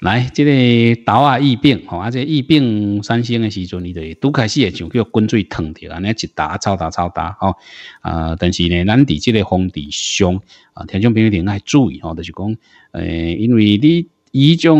来，这个豆啊疫病吼，啊这个、疫病产生诶时阵，伊就拄开始会像叫滚水烫着，安尼一打，臭打臭打吼啊！但是呢，咱伫这个防地上啊，听众朋友一定要注意吼，就是讲，诶，因为你以前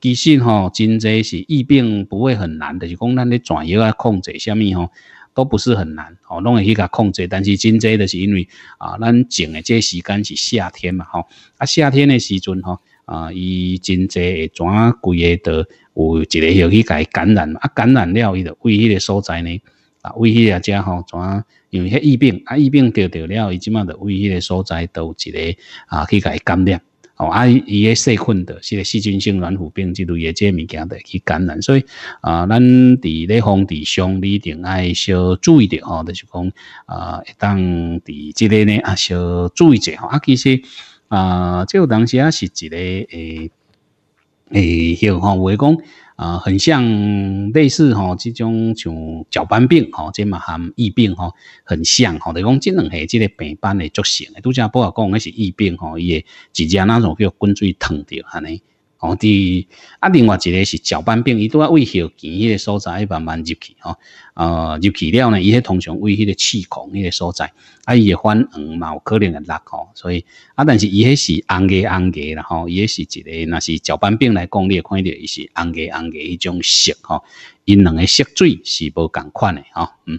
急性吼，真侪是疫病不会很难，就是讲咱咧转药啊控制，啥物吼都不是很难吼，拢会去甲控制，但是真在就是因为啊，咱种的这个时间是夏天嘛吼，啊夏天的时阵吼。啊，伊真侪会规个都有一个要去甲伊感染，啊，感染了伊就为迄个所在呢，啊，为迄个遮吼转，因为迄疫病，啊，疫病得着了伊即满就为迄个所在都有一个啊去甲伊感染，哦，啊，伊个细菌的，是细菌性软腐病之类个这物件的去感染，所以啊，咱伫咧防治上，你定爱小注意点哦，就是讲啊，当伫即个呢啊，小注意者，吼，啊，其实。啊，这个当时啊是一个诶诶，吼，话讲啊，很像类似吼，这种像搅拌病吼，这嘛含疫病吼，很像吼，你讲这两下这个病斑的组成，杜家堡讲那是疫病吼，伊诶直接那种叫滚水烫掉，安尼。哦，第啊，另外一个是搅拌病，伊都要为血迄个所在慢慢入去哦，呃，入去了呢，伊迄通常迄个气孔迄个所在，啊，伊会反黄嘛，有可能会拉吼。所以啊，但是伊迄是红的红的，然后迄是一个若是搅拌病来讲，你会看到伊是红的红的迄种色吼，因两个色水是无共款的吼。嗯，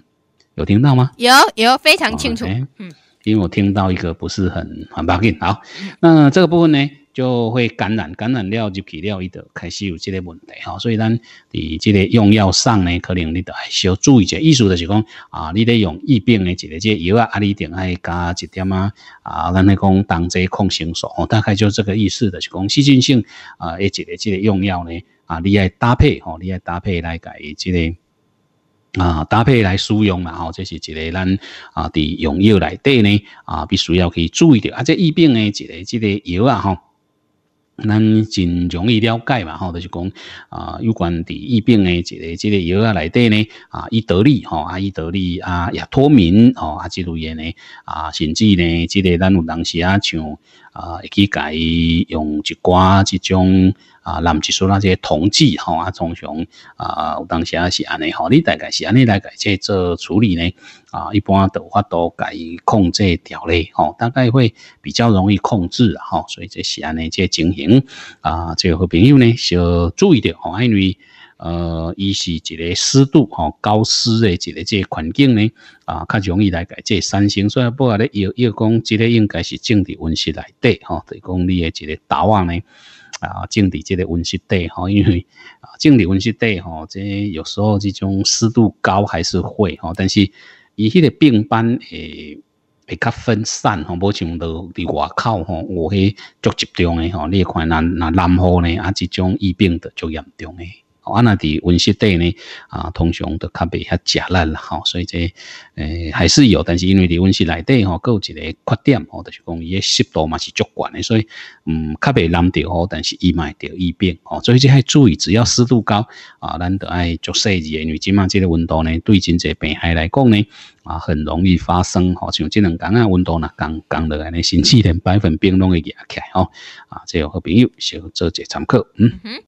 有听到吗？有有，非常清楚，嗯，因为我听到一个不是很很抱歉，好，那这个部分呢？就会感染，感染了入去了，伊就开始有这个问题吼。所以咱伫这个用药上呢，可能你都还小注意一下。意思就是讲啊，你得用疫病的一个这药啊，啊，你定爱加一点啊啊，咱来讲同济抗生素吼，大概就是这个意思就是讲细菌性啊，诶，一个这个用药呢啊，你爱搭配吼，你爱搭配来改这个啊，搭配来使用嘛，吼。这是一个咱啊，伫用药内底呢啊，必须要去注意着啊。这疫病的一个这个药啊吼。咱真容易了解嘛，吼，就是讲啊，有关治疫病的一个、这个药啊，内底呢，啊，伊得利吼，啊，伊得利啊，亚托敏吼，啊，这类呢，啊，甚至呢，这个咱有当时啊像。啊，会去以改用一寡这种啊，蓝们素那些铜剂吼啊，通常啊，有当时啊是安尼吼，你大概是安尼来改即做处理呢啊，一般的话都伊控制掉嘞吼，大概会比较容易控制啊吼，所以这是安尼这情形啊，这个朋友呢要注意着吼，因为。呃，伊是一个湿度吼、哦、高湿的一个这环境呢，啊，较容易来改这三星。所以不管咧，要要讲这个应该是种伫温室内底吼，就讲、是、你的一个岛啊呢，啊，种伫这个温室底吼，因为啊，种伫温室底吼，这有时候这种湿度高还是会吼，但是伊迄个病斑会会较分散吼，无像到伫外口吼，有迄足集中诶吼，你会看那那南方呢啊，即种疫病着足严重诶。啊，那伫温室底呢，啊，通常都较袂遐食力啦，吼，所以这，诶，还是有，但是因为伫温室内底吼，佮有一个缺点，吼，就是讲伊个湿度嘛是足悬的，所以，嗯，较袂难着吼，但是伊嘛会着易变，哦，所以即系注意，只要湿度高，啊，咱着爱足细诶，因为即嘛，即个温度呢，对真济病害来讲呢，啊，很容易发生，吼，像即两天啊，温度呐，落来呢，甚至连白粉病拢会热起，来吼，啊，即个好朋友，小做一参考，嗯哼。